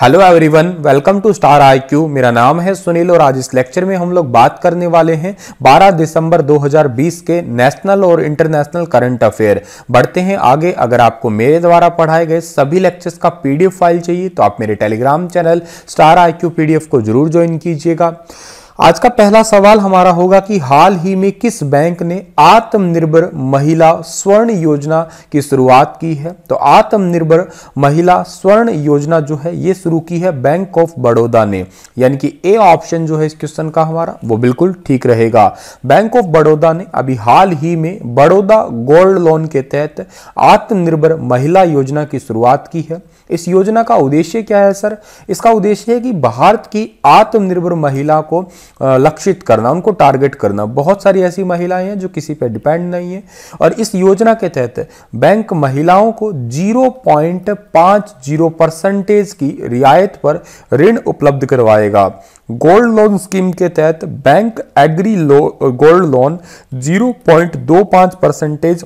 hello everyone welcome to star IQ मेरा नाम है सुनील और आज इस लेक्चर में हम लोग बात करने वाले हैं 12 दिसंबर 2020 के नेशनल और इंटरनेशनल करंट अफेयर बढ़ते हैं आगे अगर आपको मेरे द्वारा पढ़ाए गए सभी लेक्चर्स का पीडीएफ फाइल चाहिए तो आप मेरे Telegram channel star I Q को जरूर ज्वाइन कीजिएगा आज का पहला सवाल हमारा होगा कि हाल ही में किस बैंक ने आत्मनिर्भर महिला स्वर्ण योजना की शुरुआत की है तो आत्मनिर्भर महिला स्वर्ण योजना जो है ये शुरू की है बैंक ऑफ बड़ौदा ने यानी कि ए ऑप्शन जो है इस क्वेश्चन का हमारा वो बिल्कुल ठीक रहेगा बैंक ऑफ बड़ौदा ने अभी हाल ही में बड़ौदा गोल्ड लोन के तहत आत्मनिर्भर महिला योजना की शुरुआत की है इस योजना का उद्देश्य क्या है सर इसका उद्देश्य है कि भारत की आत्मनिर्भर महिला को लक्षित करना उनको टारगेट करना बहुत सारी ऐसी महिलाएं हैं जो किसी पर डिपेंड नहीं है और इस योजना के तहत बैंक महिलाओं को जीरो पॉइंट पाँच जीरो परसेंटेज की रियायत पर ऋण उपलब्ध करवाएगा गोल्ड लोन स्कीम के तहत बैंक एग्री लो गोल्ड लोन जीरो पॉइंट दो पाँच परसेंटेज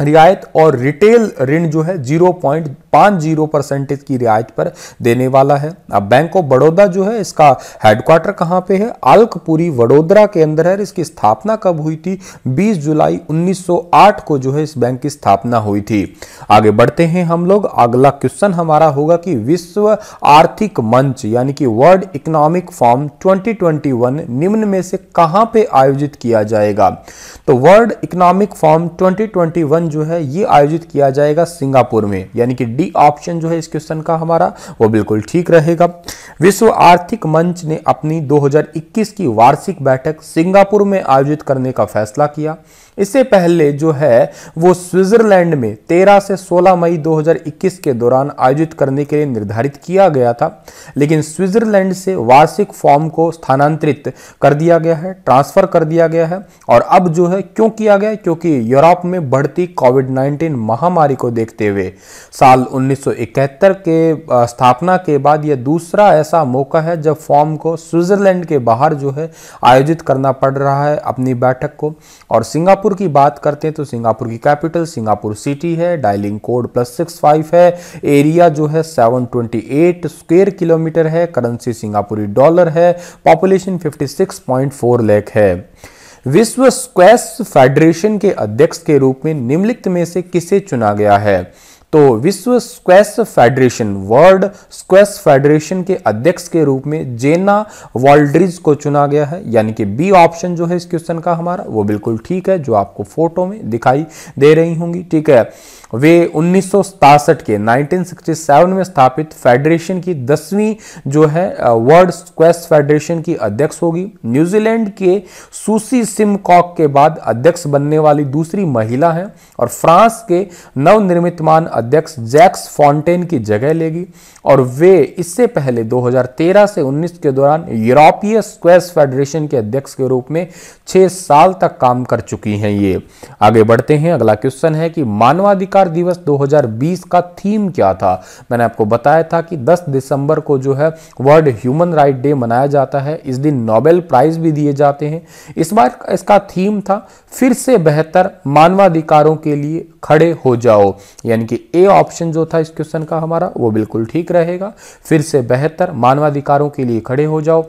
रियायत और रिटेल ऋण जो है जीरो पॉइंट पांच जीरो परसेंटेज की रियायत पर देने वाला है अब बैंक ऑफ बड़ौदा जो है इसका हेडक्वार्टर कहाँ पे है अलकपुरी वडोदरा के अंदर है इसकी स्थापना कब हुई थी 20 जुलाई 1908 को जो है इस बैंक की स्थापना हुई थी आगे बढ़ते हैं हम लोग अगला क्वेश्चन हमारा होगा कि विश्व आर्थिक मंच यानी कि वर्ल्ड इकोनॉमिक फॉर्म ट्वेंटी निम्न में से कहाँ पे आयोजित किया जाएगा तो World Economic Forum twenty one जो है ये आयोजित किया जाएगा सिंगापुर में यानी कि डी ऑप्शन जो है इस क्वेश्चन का हमारा वो बिल्कुल ठीक रहेगा विश्व आर्थिक मंच ने अपनी 2021 की वार्षिक बैठक सिंगापुर में आयोजित करने का फैसला किया इससे पहले जो है वो स्विट्जरलैंड में 13 से 16 मई 2021 के दौरान आयोजित करने के लिए निर्धारित किया गया था लेकिन स्विट्जरलैंड से वार्षिक फॉर्म को स्थानांतरित कर दिया गया है ट्रांसफर कर दिया गया है और अब जो है क्यों किया गया क्योंकि यूरोप में बढ़ती कोविड 19 महामारी को देखते हुए साल 1971 के स्थापना के बाद यह दूसरा ऐसा मौका है जब फॉर्म को स्विट्जरलैंड के बाहर जो है आयोजित करना पड़ रहा है अपनी बैठक को और सिंगापुर की बात करते हैं तो सिंगापुर की कैपिटल सिंगापुर सिटी है dialing code plus six five है एरिया जो है seven twenty eight square kilometre है करेंसी सिंगापुरी डॉलर है population fifty six point four lakh है विश्व स्क्वैश फेडरेशन के अध्यक्ष के रूप में निम्नलिखित में से किसे चुना गया है तो विश्व Squash Federation World Squash Federation के अध्यक्ष के रूप में जेना वॉल्ड्रिज को चुना गया है यानी कि बी ऑप्शन जो है इस क्वेश्चन का हमारा वो बिल्कुल ठीक है जो आपको फोटो में दिखाई दे रही होंगी ठीक है वे उन्नीस के 1967 में स्थापित फेडरेशन की दसवीं जो है वर्ल्ड स्क्वैश फेडरेशन की अध्यक्ष होगी न्यूजीलैंड के सुसी सिमकॉक के बाद अध्यक्ष बनने वाली दूसरी महिला हैं और फ्रांस के मान अध्यक्ष जैक्स फॉन्टेन की जगह लेगी और वे इससे पहले 2013 से 19 के दौरान यूरोपीय स्क्वेस फेडरेशन के अध्यक्ष के रूप में छह साल तक काम कर चुकी हैं ये आगे बढ़ते हैं अगला क्वेश्चन है कि मानवाधिकार अधिकार दिवस 2020 का थीम क्या था मैंने आपको बताया था कि 10 दिसंबर को जो है वर्ल्ड ह्यूमन राइट डे मनाया जाता है इस दिन नोबेल प्राइज भी दिए जाते हैं इस बार इसका थीम था फिर से बेहतर मानवाधिकारों के लिए खड़े हो जाओ यानी कि ए ऑप्शन जो था इस क्वेश्चन का हमारा वो बिल्कुल ठीक रहेगा फिर से बेहतर मानवाधिकारों के लिए खड़े हो जाओ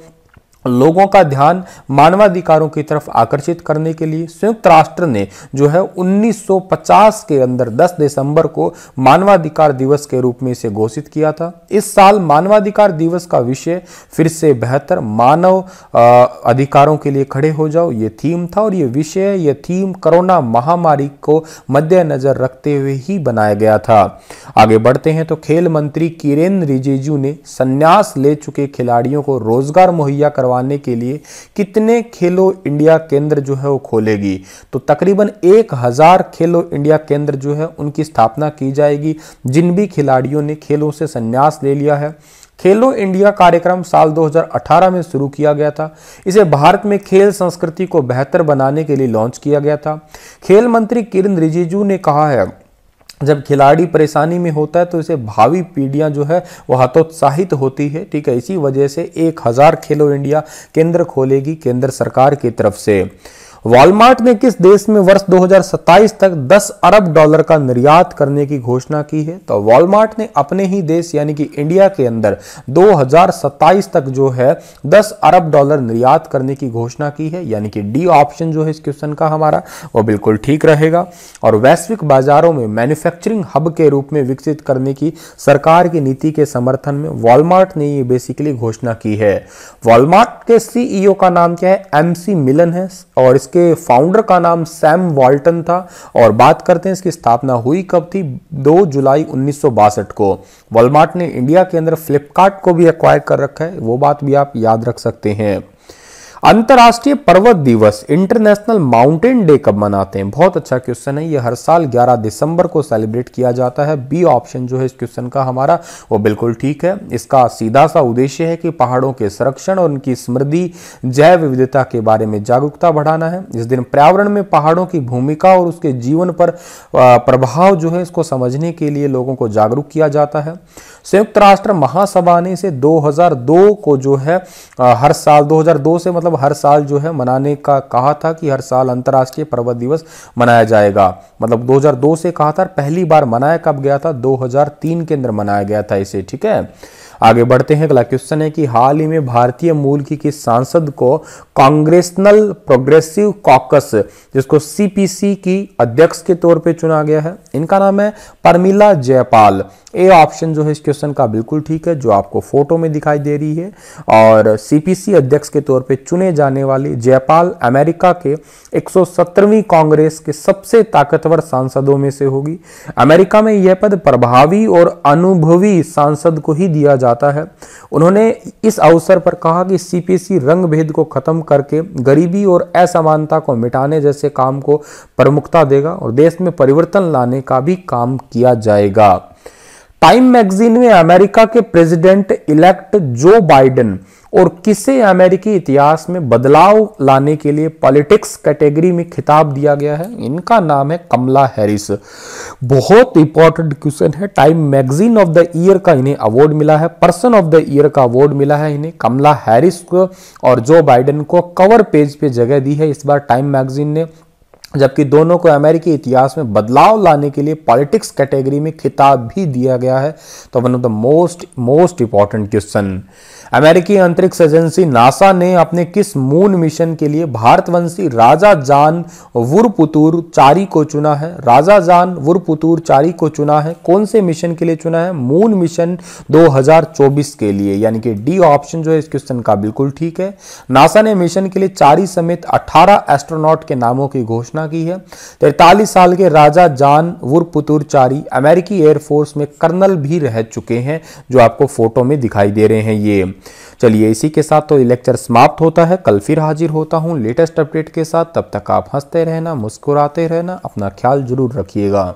लोगों का ध्यान मानवाधिकारों की तरफ आकर्षित करने के लिए संयुक्त राष्ट्र ने जो है 1950 के अंदर 10 दिसंबर को मानवाधिकार दिवस के रूप में इसे घोषित किया था इस साल मानवाधिकार दिवस का विषय फिर से बेहतर मानव अधिकारों के लिए खड़े हो जाओ ये थीम था और ये विषय ये थीम कोरोना महामारी को मद्देनजर रखते हुए ही बनाया गया था आगे बढ़ते हैं तो खेल मंत्री किरेन रिजिजू ने संन्यास ले चुके खिलाड़ियों को रोजगार मुहैया करवा करवाने के लिए कितने खेलो इंडिया केंद्र जो है वो खोलेगी तो तकरीबन एक हज़ार खेलो इंडिया केंद्र जो है उनकी स्थापना की जाएगी जिन भी खिलाड़ियों ने खेलों से संन्यास ले लिया है खेलो इंडिया कार्यक्रम साल 2018 में शुरू किया गया था इसे भारत में खेल संस्कृति को बेहतर बनाने के लिए लॉन्च किया गया था खेल मंत्री किरण रिजिजू ने कहा है जब खिलाड़ी परेशानी में होता है तो इसे भावी पीढ़ियां जो है वह हतोत्साहित होती है ठीक है इसी वजह से एक हज़ार खेलो इंडिया केंद्र खोलेगी केंद्र सरकार की तरफ से वॉलमार्ट ने किस देश में वर्ष 2027 तक 10 अरब डॉलर का निर्यात करने की घोषणा की है तो वॉलमार्ट ने अपने ही देश यानी कि इंडिया के अंदर 2027 तक जो है 10 अरब डॉलर निर्यात करने की घोषणा की है यानी कि डी ऑप्शन जो है इस क्वेश्चन का हमारा वो बिल्कुल ठीक रहेगा और वैश्विक बाजारों में मैन्युफैक्चरिंग हब के रूप में विकसित करने की सरकार की नीति के समर्थन में वॉलमार्ट ने ये बेसिकली घोषणा की है वॉलमार्ट के सीईओ e का नाम क्या है एमसी मिलन है और इस इसके फाउंडर का नाम सैम वाल्टन था और बात करते हैं इसकी स्थापना हुई कब थी 2 जुलाई उन्नीस को वॉलमार्ट ने इंडिया के अंदर फ्लिपकार्ट को भी एक्वायर कर रखा है वो बात भी आप याद रख सकते हैं अंतर्राष्ट्रीय पर्वत दिवस इंटरनेशनल माउंटेन डे कब मनाते हैं बहुत अच्छा क्वेश्चन है ये हर साल 11 दिसंबर को सेलिब्रेट किया जाता है बी ऑप्शन जो है इस क्वेश्चन का हमारा वो बिल्कुल ठीक है इसका सीधा सा उद्देश्य है कि पहाड़ों के संरक्षण और उनकी समृद्धि जैव विविधता के बारे में जागरूकता बढ़ाना है इस दिन पर्यावरण में पहाड़ों की भूमिका और उसके जीवन पर प्रभाव जो है इसको समझने के लिए लोगों को जागरूक किया जाता है संयुक्त राष्ट्र महासभा ने इसे दो को जो है हर साल दो से मतलब पर्व मतलब हर साल जो है मनाने का कहा था कि हर साल अंतर्राष्ट्रीय पर्वत दिवस मनाया जाएगा मतलब 2002 से कहा था पहली बार मनाया कब गया था 2003 के अंदर मनाया गया था इसे ठीक है आगे बढ़ते हैं अगला क्वेश्चन है कि हाल ही में भारतीय मूल की किस सांसद को कांग्रेसनल प्रोग्रेसिव कॉकस जिसको सीपीसी की अध्यक्ष के तौर पे चुना गया है इनका नाम है परमिला जयपाल ए ऑप्शन जो है इस क्वेश्चन का बिल्कुल ठीक है जो आपको फोटो में दिखाई दे रही है और सीपीसी अध्यक्ष के तौर पे चुने जाने वाले जयपाल अमेरिका के 117वीं कांग्रेस के सबसे ताकतवर सांसदों में से होगी अमेरिका में यह पद प्रभावी और अनुभवी सांसद को ही दिया जाता है उन्होंने इस अवसर पर कहा कि सीपीसी रंग भेद को खत्म करके गरीबी और असमानता को मिटाने जैसे काम को प्रमुखता देगा और देश में परिवर्तन लाने का भी काम किया जाएगा टाइम मैगजीन में अमेरिका के प्रेसिडेंट इलेक्ट जो बाइडेन और किसे अमेरिकी इतिहास में बदलाव लाने के लिए पॉलिटिक्स कैटेगरी में खिताब दिया गया है इनका नाम है कमला हैरिस बहुत इंपॉर्टेंट क्वेश्चन है Time magazine of the year का इन्हें अवार्ड मिला है पर्सन ऑफ द ईयर का अवार्ड मिला है इन्हें कमला हैरिस को और जो बाइडन को कवर पेज पे जगह दी है इस बार टाइम मैगजीन ने जबकि दोनों को अमेरिकी इतिहास में बदलाव लाने के लिए पॉलिटिक्स कैटेगरी में खिताब भी दिया गया है तो one of the most most important question अमेरिकी अंतरिक्ष एजेंसी नासा ने अपने किस मून मिशन के लिए भारतवंशी राजा जान वुरपुतुर चारी को चुना है राजा जान वुरपुतुर चारी को चुना है कौन से मिशन के लिए चुना है मून मिशन 2024 के लिए यानी कि डी ऑप्शन जो है इस क्वेश्चन का बिल्कुल ठीक है नासा ने मिशन के लिए चारी समेत अठारह एस्ट्रोनॉट के नामों की घोषणा की है तैतालीस साल के राजा जान वुरपुतुर चारी अमेरिकी एयरफोर्स में कर्नल भी रह चुके हैं जो आपको फोटो में दिखाई दे रहे हैं ये चलिए इसी के साथ तो लेक्चर समाप्त होता है कल फिर हाजिर होता हूँ लेटेस्ट अपडेट के साथ तब तक आप हंसते रहना मुस्कुराते रहना अपना ख्याल जरूर रखिएगा